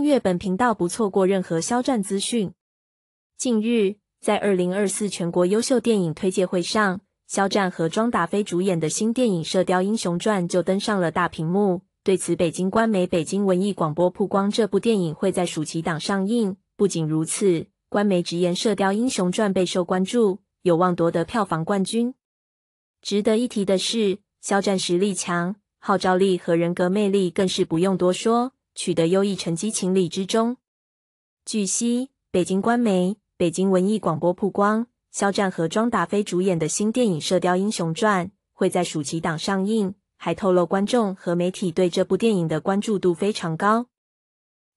订阅本频道，不错过任何肖战资讯。近日，在二零二四全国优秀电影推介会上，肖战和庄达菲主演的新电影《射雕英雄传》就登上了大屏幕。对此，北京官媒北京文艺广播曝光，这部电影会在暑期档上映。不仅如此，官媒直言《射雕英雄传》备受关注，有望夺得票房冠军。值得一提的是，肖战实力强，号召力和人格魅力更是不用多说。取得优异成绩，情理之中。据悉，北京官媒《北京文艺广播》曝光，肖战和庄达菲主演的新电影《射雕英雄传》会在暑期档上映，还透露观众和媒体对这部电影的关注度非常高。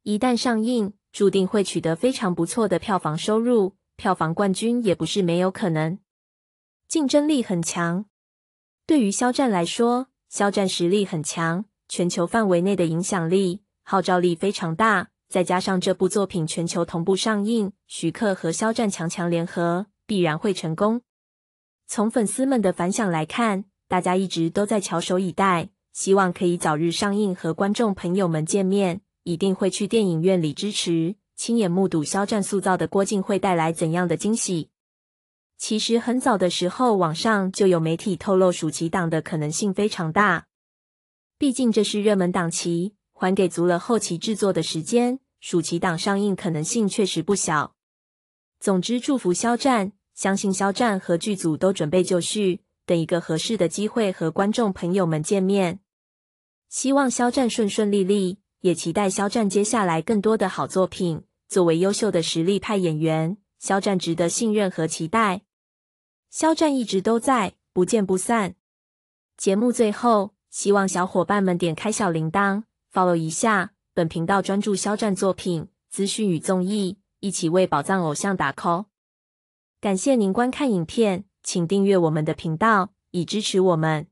一旦上映，注定会取得非常不错的票房收入，票房冠军也不是没有可能。竞争力很强。对于肖战来说，肖战实力很强，全球范围内的影响力。号召力非常大，再加上这部作品全球同步上映，徐克和肖战强强联合，必然会成功。从粉丝们的反响来看，大家一直都在翘首以待，希望可以早日上映和观众朋友们见面，一定会去电影院里支持，亲眼目睹肖战塑造的郭靖会带来怎样的惊喜。其实很早的时候，网上就有媒体透露，暑期档的可能性非常大，毕竟这是热门档期。还给足了后期制作的时间，暑期档上映可能性确实不小。总之，祝福肖战，相信肖战和剧组都准备就绪，等一个合适的机会和观众朋友们见面。希望肖战顺顺利利，也期待肖战接下来更多的好作品。作为优秀的实力派演员，肖战值得信任和期待。肖战一直都在，不见不散。节目最后，希望小伙伴们点开小铃铛。follow 一下本频道，专注肖战作品资讯与综艺，一起为宝藏偶像打 call。感谢您观看影片，请订阅我们的频道以支持我们。